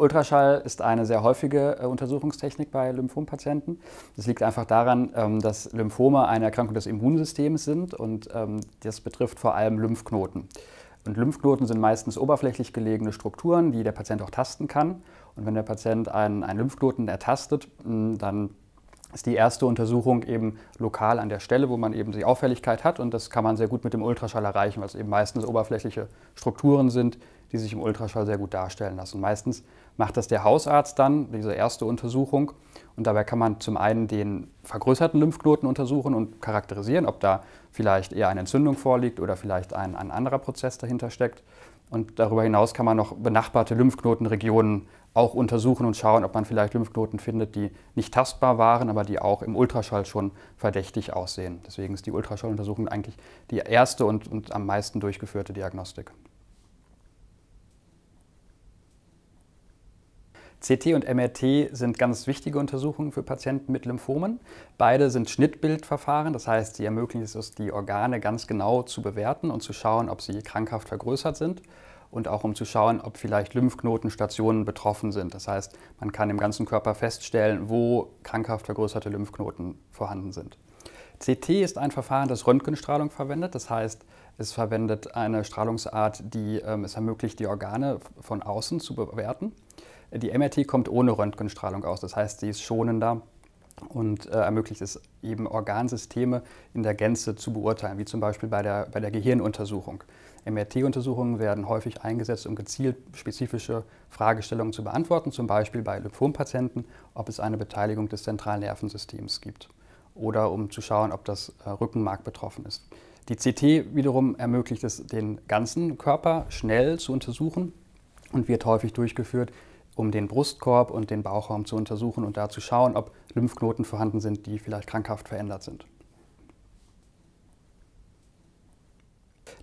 Ultraschall ist eine sehr häufige äh, Untersuchungstechnik bei Lymphompatienten. Das liegt einfach daran, ähm, dass Lymphome eine Erkrankung des Immunsystems sind und ähm, das betrifft vor allem Lymphknoten. Und Lymphknoten sind meistens oberflächlich gelegene Strukturen, die der Patient auch tasten kann. Und wenn der Patient einen, einen Lymphknoten ertastet, hm, dann ist die erste Untersuchung eben lokal an der Stelle, wo man eben die Auffälligkeit hat. Und das kann man sehr gut mit dem Ultraschall erreichen, weil es eben meistens oberflächliche Strukturen sind, die sich im Ultraschall sehr gut darstellen lassen. Meistens macht das der Hausarzt dann, diese erste Untersuchung. Und dabei kann man zum einen den vergrößerten Lymphknoten untersuchen und charakterisieren, ob da vielleicht eher eine Entzündung vorliegt oder vielleicht ein, ein anderer Prozess dahinter steckt. Und darüber hinaus kann man noch benachbarte Lymphknotenregionen auch untersuchen und schauen, ob man vielleicht Lymphknoten findet, die nicht tastbar waren, aber die auch im Ultraschall schon verdächtig aussehen. Deswegen ist die Ultraschalluntersuchung eigentlich die erste und, und am meisten durchgeführte Diagnostik. CT und MRT sind ganz wichtige Untersuchungen für Patienten mit Lymphomen. Beide sind Schnittbildverfahren, das heißt, sie ermöglichen es die Organe ganz genau zu bewerten und zu schauen, ob sie krankhaft vergrößert sind und auch um zu schauen, ob vielleicht Lymphknotenstationen betroffen sind. Das heißt, man kann im ganzen Körper feststellen, wo krankhaft vergrößerte Lymphknoten vorhanden sind. CT ist ein Verfahren, das Röntgenstrahlung verwendet. Das heißt, es verwendet eine Strahlungsart, die ähm, es ermöglicht, die Organe von außen zu bewerten. Die MRT kommt ohne Röntgenstrahlung aus, das heißt, sie ist schonender und äh, ermöglicht es eben Organsysteme in der Gänze zu beurteilen, wie zum Beispiel bei der, bei der Gehirnuntersuchung. MRT-Untersuchungen werden häufig eingesetzt, um gezielt spezifische Fragestellungen zu beantworten, zum Beispiel bei Lymphompatienten, ob es eine Beteiligung des zentralen Nervensystems gibt oder um zu schauen, ob das äh, Rückenmark betroffen ist. Die CT wiederum ermöglicht es, den ganzen Körper schnell zu untersuchen und wird häufig durchgeführt, um den Brustkorb und den Bauchraum zu untersuchen und da zu schauen, ob Lymphknoten vorhanden sind, die vielleicht krankhaft verändert sind.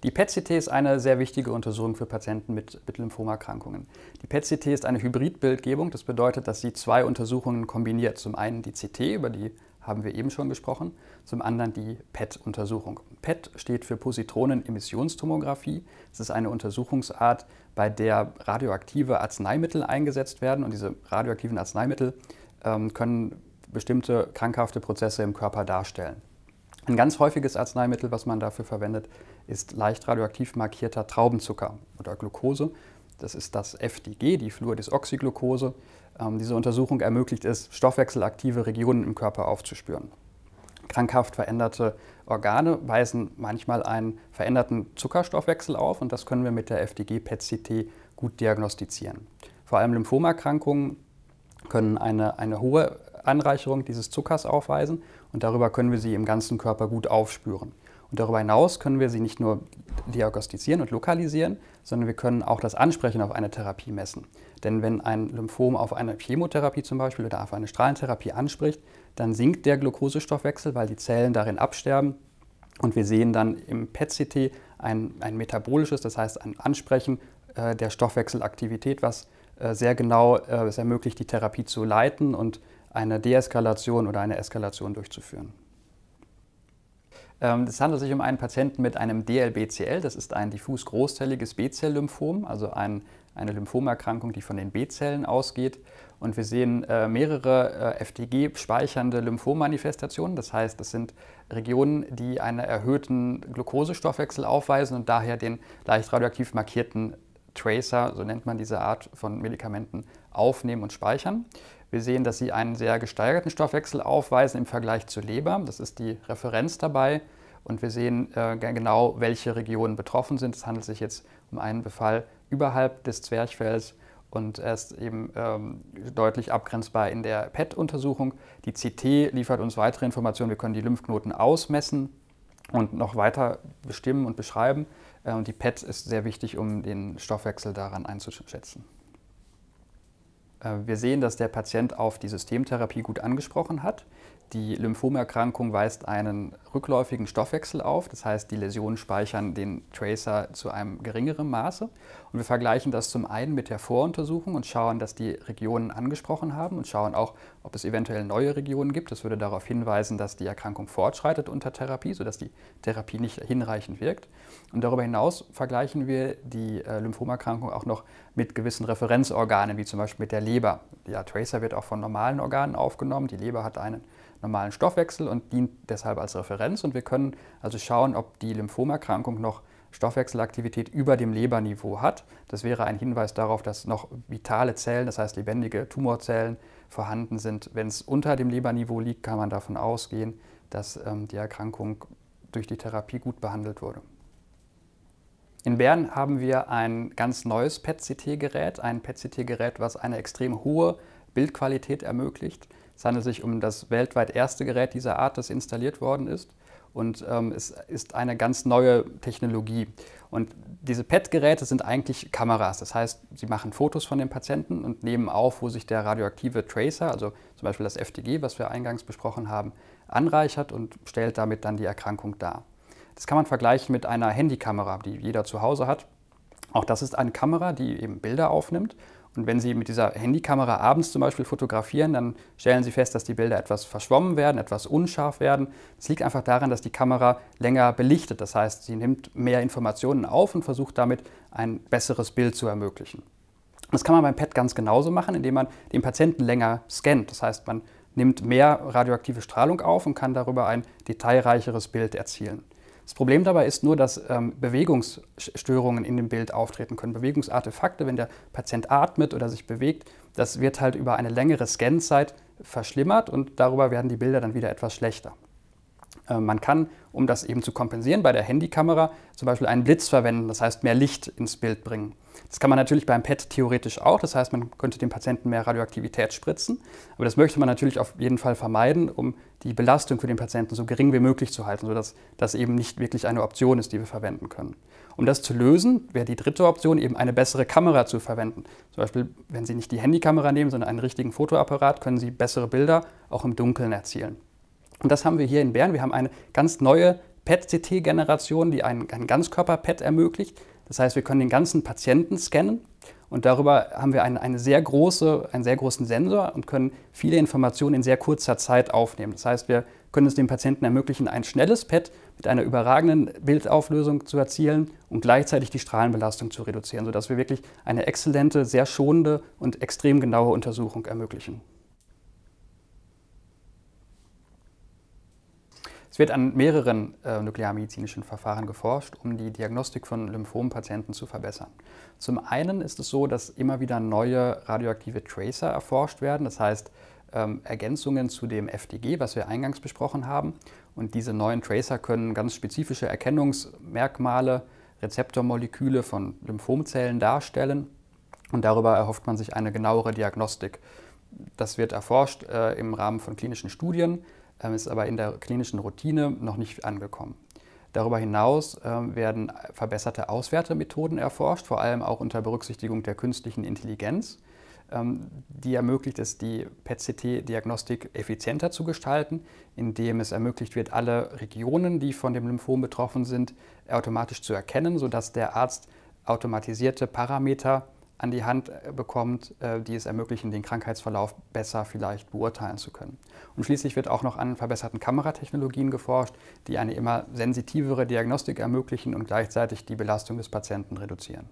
Die PET-CT ist eine sehr wichtige Untersuchung für Patienten mit, mit Lymphomerkrankungen. Die PET-CT ist eine Hybridbildgebung, das bedeutet, dass sie zwei Untersuchungen kombiniert. Zum einen die CT, über die haben wir eben schon gesprochen. Zum anderen die PET-Untersuchung. PET steht für Positronenemissionstomographie. Es ist eine Untersuchungsart, bei der radioaktive Arzneimittel eingesetzt werden. Und diese radioaktiven Arzneimittel ähm, können bestimmte krankhafte Prozesse im Körper darstellen. Ein ganz häufiges Arzneimittel, was man dafür verwendet, ist leicht radioaktiv markierter Traubenzucker oder Glucose. Das ist das FDG, die Fluoridesoxyglucose. Ähm, diese Untersuchung ermöglicht es, stoffwechselaktive Regionen im Körper aufzuspüren. Krankhaft veränderte Organe weisen manchmal einen veränderten Zuckerstoffwechsel auf und das können wir mit der FDG-PET-CT gut diagnostizieren. Vor allem Lymphomerkrankungen können eine, eine hohe Anreicherung dieses Zuckers aufweisen und darüber können wir sie im ganzen Körper gut aufspüren. Und darüber hinaus können wir sie nicht nur diagnostizieren und lokalisieren, sondern wir können auch das Ansprechen auf eine Therapie messen. Denn wenn ein Lymphom auf eine Chemotherapie zum Beispiel oder auf eine Strahlentherapie anspricht, dann sinkt der Glukosestoffwechsel, weil die Zellen darin absterben. Und wir sehen dann im PET-CT ein, ein metabolisches, das heißt ein Ansprechen äh, der Stoffwechselaktivität, was äh, sehr genau äh, es ermöglicht, die Therapie zu leiten und eine Deeskalation oder eine Eskalation durchzuführen. Ähm, es handelt sich um einen Patienten mit einem DLBCL, das ist ein diffus großzelliges B-Zell-Lymphom, also ein, eine Lymphomerkrankung, die von den B-Zellen ausgeht. Und wir sehen äh, mehrere äh, FTG-speichernde Lymphomanifestationen, das heißt, das sind Regionen, die einen erhöhten Glukosestoffwechsel aufweisen und daher den leicht radioaktiv markierten Tracer, so nennt man diese Art von Medikamenten, aufnehmen und speichern. Wir sehen, dass sie einen sehr gesteigerten Stoffwechsel aufweisen im Vergleich zur Leber. Das ist die Referenz dabei. Und wir sehen äh, genau, welche Regionen betroffen sind. Es handelt sich jetzt um einen Befall überhalb des Zwerchfells und er ist eben ähm, deutlich abgrenzbar in der PET-Untersuchung. Die CT liefert uns weitere Informationen. Wir können die Lymphknoten ausmessen und noch weiter bestimmen und beschreiben. Äh, und die PET ist sehr wichtig, um den Stoffwechsel daran einzuschätzen. Äh, wir sehen, dass der Patient auf die Systemtherapie gut angesprochen hat. Die Lymphomerkrankung weist einen rückläufigen Stoffwechsel auf, das heißt, die Läsionen speichern den Tracer zu einem geringeren Maße. Und wir vergleichen das zum einen mit der Voruntersuchung und schauen, dass die Regionen angesprochen haben und schauen auch, ob es eventuell neue Regionen gibt. Das würde darauf hinweisen, dass die Erkrankung fortschreitet unter Therapie, sodass die Therapie nicht hinreichend wirkt. Und darüber hinaus vergleichen wir die äh, Lymphomerkrankung auch noch mit gewissen Referenzorganen, wie zum Beispiel mit der Leber. Ja, Tracer wird auch von normalen Organen aufgenommen. Die Leber hat einen normalen Stoffwechsel und dient deshalb als Referenz. Und wir können also schauen, ob die Lymphomerkrankung noch Stoffwechselaktivität über dem Leberniveau hat. Das wäre ein Hinweis darauf, dass noch vitale Zellen, das heißt lebendige Tumorzellen, vorhanden sind. Wenn es unter dem Leberniveau liegt, kann man davon ausgehen, dass ähm, die Erkrankung durch die Therapie gut behandelt wurde. In Bern haben wir ein ganz neues PET-CT-Gerät, ein PET-CT-Gerät, was eine extrem hohe Bildqualität ermöglicht. Es handelt sich um das weltweit erste Gerät dieser Art, das installiert worden ist. Und ähm, es ist eine ganz neue Technologie. Und diese PET-Geräte sind eigentlich Kameras. Das heißt, sie machen Fotos von den Patienten und nehmen auf, wo sich der radioaktive Tracer, also zum Beispiel das FTG, was wir eingangs besprochen haben, anreichert und stellt damit dann die Erkrankung dar. Das kann man vergleichen mit einer Handykamera, die jeder zu Hause hat. Auch das ist eine Kamera, die eben Bilder aufnimmt. Und wenn Sie mit dieser Handykamera abends zum Beispiel fotografieren, dann stellen Sie fest, dass die Bilder etwas verschwommen werden, etwas unscharf werden. Das liegt einfach daran, dass die Kamera länger belichtet. Das heißt, sie nimmt mehr Informationen auf und versucht damit ein besseres Bild zu ermöglichen. Das kann man beim PET ganz genauso machen, indem man den Patienten länger scannt. Das heißt, man nimmt mehr radioaktive Strahlung auf und kann darüber ein detailreicheres Bild erzielen. Das Problem dabei ist nur, dass ähm, Bewegungsstörungen in dem Bild auftreten können. Bewegungsartefakte, wenn der Patient atmet oder sich bewegt, das wird halt über eine längere Scanzeit verschlimmert und darüber werden die Bilder dann wieder etwas schlechter. Ähm, man kann, um das eben zu kompensieren, bei der Handykamera zum Beispiel einen Blitz verwenden, das heißt mehr Licht ins Bild bringen. Das kann man natürlich beim PET theoretisch auch. Das heißt, man könnte dem Patienten mehr Radioaktivität spritzen. Aber das möchte man natürlich auf jeden Fall vermeiden, um die Belastung für den Patienten so gering wie möglich zu halten, sodass das eben nicht wirklich eine Option ist, die wir verwenden können. Um das zu lösen, wäre die dritte Option eben eine bessere Kamera zu verwenden. Zum Beispiel, wenn Sie nicht die Handykamera nehmen, sondern einen richtigen Fotoapparat, können Sie bessere Bilder auch im Dunkeln erzielen. Und das haben wir hier in Bern. Wir haben eine ganz neue PET-CT-Generation, die einen, einen Ganzkörper-PET ermöglicht. Das heißt, wir können den ganzen Patienten scannen und darüber haben wir eine, eine sehr große, einen sehr großen Sensor und können viele Informationen in sehr kurzer Zeit aufnehmen. Das heißt, wir können es dem Patienten ermöglichen, ein schnelles PET mit einer überragenden Bildauflösung zu erzielen und gleichzeitig die Strahlenbelastung zu reduzieren, sodass wir wirklich eine exzellente, sehr schonende und extrem genaue Untersuchung ermöglichen. Es wird an mehreren äh, nuklearmedizinischen Verfahren geforscht, um die Diagnostik von Lymphompatienten zu verbessern. Zum einen ist es so, dass immer wieder neue radioaktive Tracer erforscht werden, das heißt ähm, Ergänzungen zu dem FDG, was wir eingangs besprochen haben. Und diese neuen Tracer können ganz spezifische Erkennungsmerkmale, Rezeptormoleküle von Lymphomzellen darstellen. Und darüber erhofft man sich eine genauere Diagnostik. Das wird erforscht äh, im Rahmen von klinischen Studien. Ähm, ist aber in der klinischen Routine noch nicht angekommen. Darüber hinaus ähm, werden verbesserte Auswertemethoden erforscht, vor allem auch unter Berücksichtigung der künstlichen Intelligenz, ähm, die ermöglicht es, die PET-CT-Diagnostik effizienter zu gestalten, indem es ermöglicht wird, alle Regionen, die von dem Lymphom betroffen sind, automatisch zu erkennen, sodass der Arzt automatisierte Parameter an die Hand äh, bekommt, äh, die es ermöglichen, den Krankheitsverlauf besser vielleicht beurteilen zu können. Und schließlich wird auch noch an verbesserten Kameratechnologien geforscht, die eine immer sensitivere Diagnostik ermöglichen und gleichzeitig die Belastung des Patienten reduzieren.